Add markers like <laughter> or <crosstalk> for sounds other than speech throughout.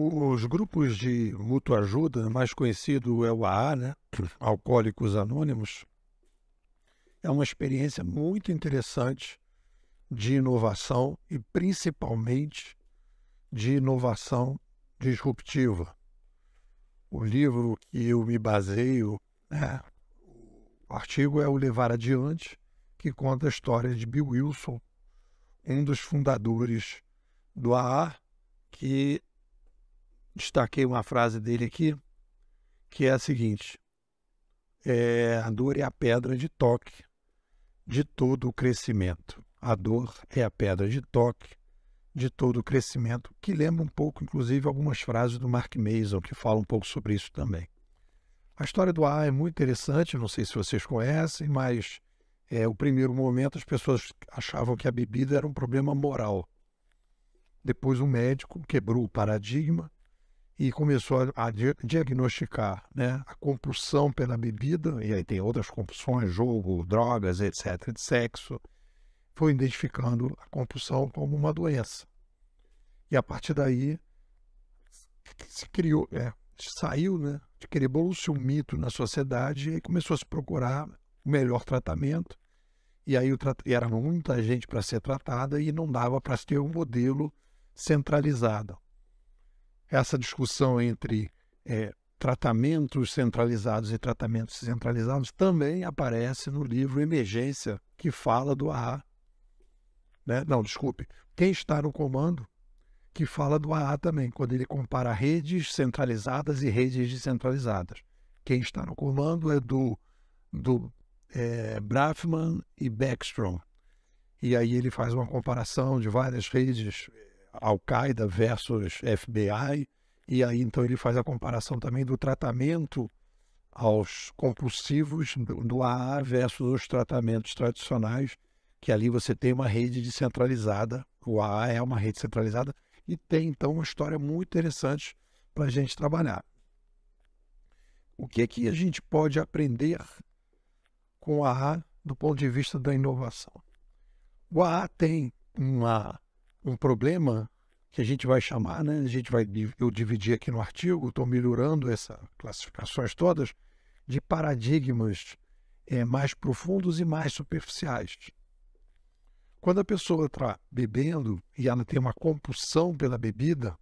os grupos de mútua ajuda, mais conhecido é o AA, né? <clears throat> Alcoólicos Anônimos, é uma experiência muito interessante de inovação e principalmente de inovação disruptiva. O livro que eu me baseio, né? o artigo é o Levar Adiante, que conta a história de Bill Wilson, um dos fundadores do AA, que destaquei uma frase dele aqui, que é a seguinte: é, a dor é a pedra de toque de todo o crescimento. A dor é a pedra de toque de todo o crescimento, que lembra um pouco, inclusive, algumas frases do Mark Mason, que fala um pouco sobre isso também. A história do A é muito interessante, não sei se vocês conhecem, mas é, o primeiro momento as pessoas achavam que a bebida era um problema moral. Depois um médico quebrou o paradigma e começou a diagnosticar né, a compulsão pela bebida, e aí tem outras compulsões, jogo, drogas, etc., de sexo, foi identificando a compulsão como uma doença. E a partir daí se criou, é, saiu, né, criou-se um mito na sociedade e começou a se procurar o melhor tratamento. E aí e era muita gente para ser tratada e não dava para ter um modelo centralizado essa discussão entre é, tratamentos centralizados e tratamentos descentralizados também aparece no livro Emergência, que fala do AA. Né? Não, desculpe. Quem está no comando, que fala do AA também, quando ele compara redes centralizadas e redes descentralizadas. Quem está no comando é do, do é, Brafman e Beckstrom E aí ele faz uma comparação de várias redes Al-Qaeda versus FBI, e aí então ele faz a comparação também do tratamento aos compulsivos do AA versus os tratamentos tradicionais, que ali você tem uma rede descentralizada, o AA é uma rede centralizada, e tem então uma história muito interessante para a gente trabalhar. O que é que a gente pode aprender com o AA do ponto de vista da inovação? O AA tem uma um problema que a gente vai chamar, né? A gente vai eu dividi aqui no artigo, estou melhorando essas classificações todas de paradigmas é, mais profundos e mais superficiais. Quando a pessoa está bebendo e ela tem uma compulsão pela bebida,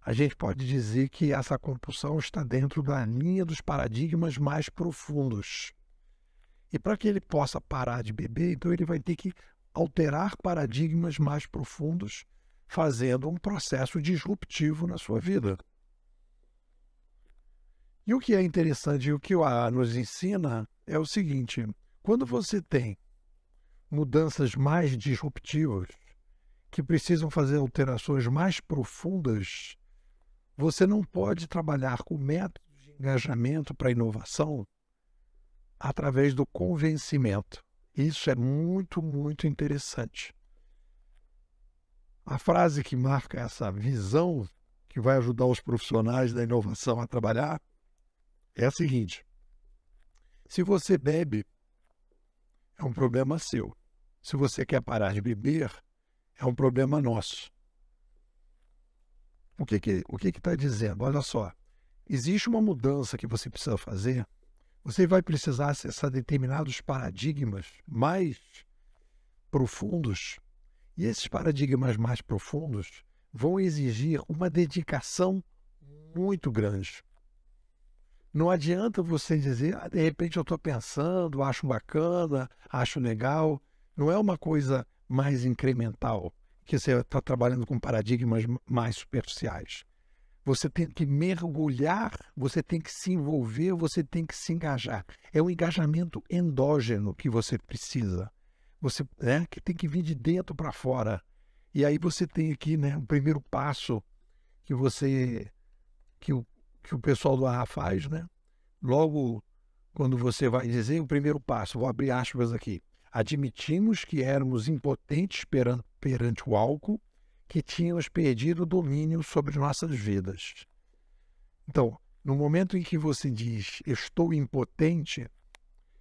a gente pode dizer que essa compulsão está dentro da linha dos paradigmas mais profundos. E para que ele possa parar de beber, então ele vai ter que alterar paradigmas mais profundos, fazendo um processo disruptivo na sua vida. E o que é interessante e o que o AA nos ensina é o seguinte: quando você tem mudanças mais disruptivas, que precisam fazer alterações mais profundas, você não pode trabalhar com métodos de engajamento para inovação através do convencimento. Isso é muito, muito interessante. A frase que marca essa visão que vai ajudar os profissionais da inovação a trabalhar é a seguinte: se você bebe, é um problema seu. Se você quer parar de beber, é um problema nosso. O que que o que está dizendo? Olha só, existe uma mudança que você precisa fazer você vai precisar acessar determinados paradigmas mais profundos. E esses paradigmas mais profundos vão exigir uma dedicação muito grande. Não adianta você dizer, ah, de repente eu estou pensando, acho bacana, acho legal. Não é uma coisa mais incremental, que você está trabalhando com paradigmas mais superficiais. Você tem que mergulhar, você tem que se envolver, você tem que se engajar. É um engajamento endógeno que você precisa. Você né, que tem que vir de dentro para fora. E aí você tem aqui né, o primeiro passo que você que o, que o pessoal do ARRA faz, né? Logo quando você vai dizer o primeiro passo, vou abrir aspas aqui. Admitimos que éramos impotentes perante, perante o álcool que tínhamos perdido o domínio sobre nossas vidas. Então, no momento em que você diz estou impotente,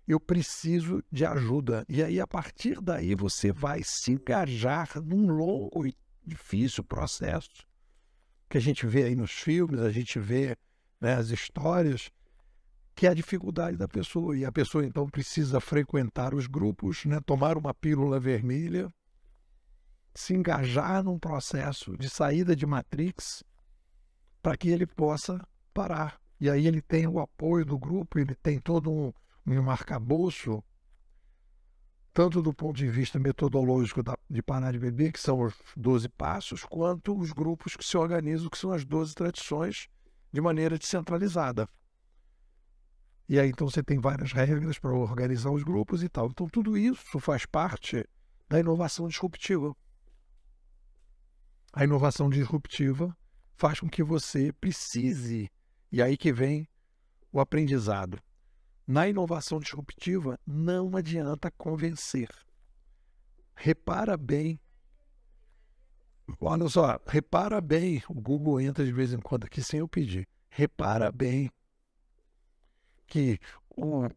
eu preciso de ajuda. E aí, a partir daí, você vai se engajar num longo e difícil processo que a gente vê aí nos filmes, a gente vê né, as histórias, que é a dificuldade da pessoa. E a pessoa, então, precisa frequentar os grupos, né, tomar uma pílula vermelha se engajar num processo de saída de Matrix para que ele possa parar. E aí ele tem o apoio do grupo, ele tem todo um, um arcabouço, tanto do ponto de vista metodológico da, de Parar de Beber, que são os 12 passos, quanto os grupos que se organizam, que são as 12 tradições, de maneira descentralizada. E aí então você tem várias regras para organizar os grupos e tal. Então tudo isso faz parte da inovação disruptiva. A inovação disruptiva faz com que você precise, e aí que vem o aprendizado. Na inovação disruptiva, não adianta convencer. Repara bem. Olha só, repara bem. O Google entra de vez em quando aqui sem eu pedir. Repara bem que o,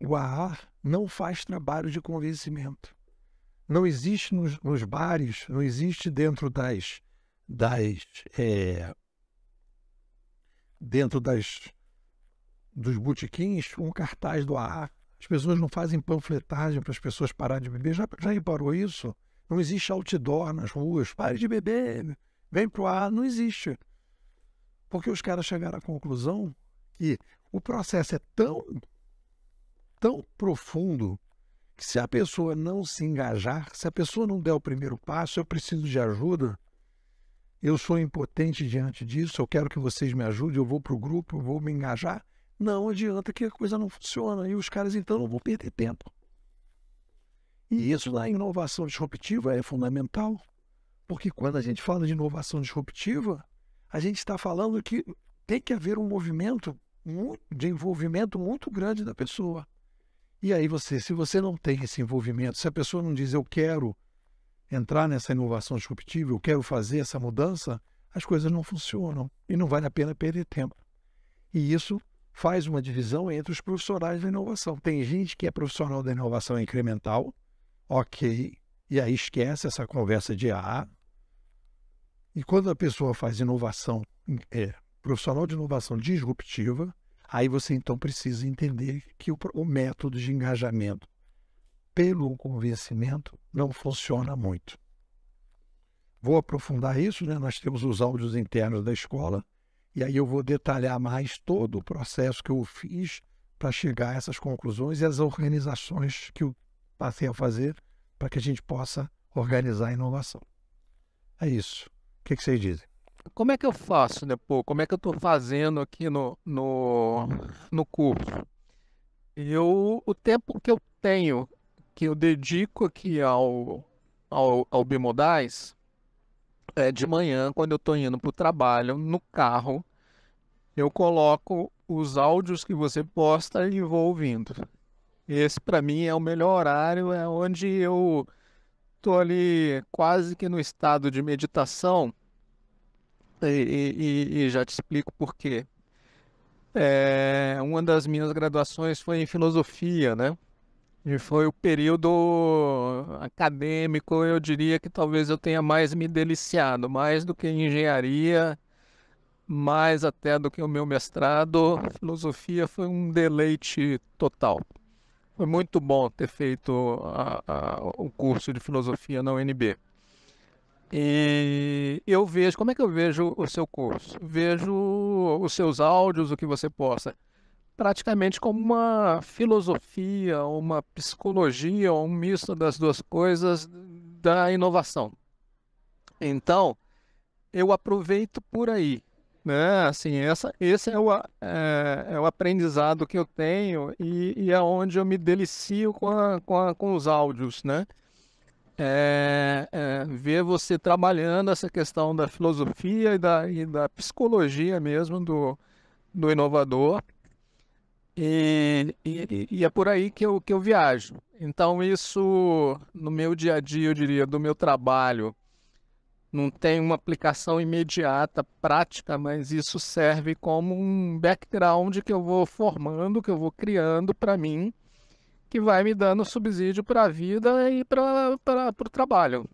o não faz trabalho de convencimento não existe nos, nos bares, não existe dentro das, das é, dentro das dos botequins um cartaz do AA. As pessoas não fazem panfletagem para as pessoas pararem de beber. Já, já reparou isso? Não existe outdoor nas ruas. Pare de beber, vem pro AA. Não existe. Porque os caras chegaram à conclusão que o processo é tão, tão profundo se a pessoa não se engajar, se a pessoa não der o primeiro passo, eu preciso de ajuda, eu sou impotente diante disso, eu quero que vocês me ajudem, eu vou para o grupo, eu vou me engajar. Não adianta que a coisa não funciona e os caras então não vão perder tempo. E isso na inovação disruptiva é fundamental, porque quando a gente fala de inovação disruptiva, a gente está falando que tem que haver um movimento de envolvimento muito grande da pessoa. E aí você, se você não tem esse envolvimento, se a pessoa não diz eu quero entrar nessa inovação disruptiva, eu quero fazer essa mudança, as coisas não funcionam e não vale a pena perder tempo. E isso faz uma divisão entre os profissionais da inovação. Tem gente que é profissional da inovação incremental, ok, e aí esquece essa conversa de AA. Ah, e quando a pessoa faz inovação, é profissional de inovação disruptiva, Aí você então precisa entender que o, o método de engajamento pelo convencimento não funciona muito. Vou aprofundar isso, né? nós temos os áudios internos da escola, e aí eu vou detalhar mais todo o processo que eu fiz para chegar a essas conclusões e as organizações que eu passei a fazer para que a gente possa organizar a inovação. É isso. O que, que vocês dizem? como é que eu faço depois? Como é que eu estou fazendo aqui no, no, no curso? Eu, o tempo que eu tenho, que eu dedico aqui ao, ao, ao Bimodais, é de manhã, quando eu estou indo para o trabalho, no carro, eu coloco os áudios que você posta e vou ouvindo. Esse, para mim, é o melhor horário, é onde eu estou ali quase que no estado de meditação e, e, e já te explico por quê. É, uma das minhas graduações foi em filosofia, né? E foi o período acadêmico, eu diria que talvez eu tenha mais me deliciado, mais do que engenharia, mais até do que o meu mestrado. Filosofia foi um deleite total. Foi muito bom ter feito a, a, o curso de filosofia na UNB. E eu vejo, como é que eu vejo o seu curso? Vejo os seus áudios, o que você posta, praticamente como uma filosofia, uma psicologia, um misto das duas coisas da inovação. Então, eu aproveito por aí. Né? Assim, essa, esse é o, é, é o aprendizado que eu tenho e, e é onde eu me delicio com, a, com, a, com os áudios, né? é, é, ver você trabalhando essa questão da filosofia e da, e da psicologia mesmo do, do inovador. E, e, e, é por aí que eu, que eu viajo. Então, isso no meu dia a dia, eu diria, do meu trabalho, não tem uma aplicação imediata, prática, mas isso serve como um background que eu vou formando, que eu vou criando para mim que vai me dando subsídio para a vida e para tá? o trabalho.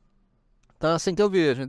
Então, assim que eu vejo.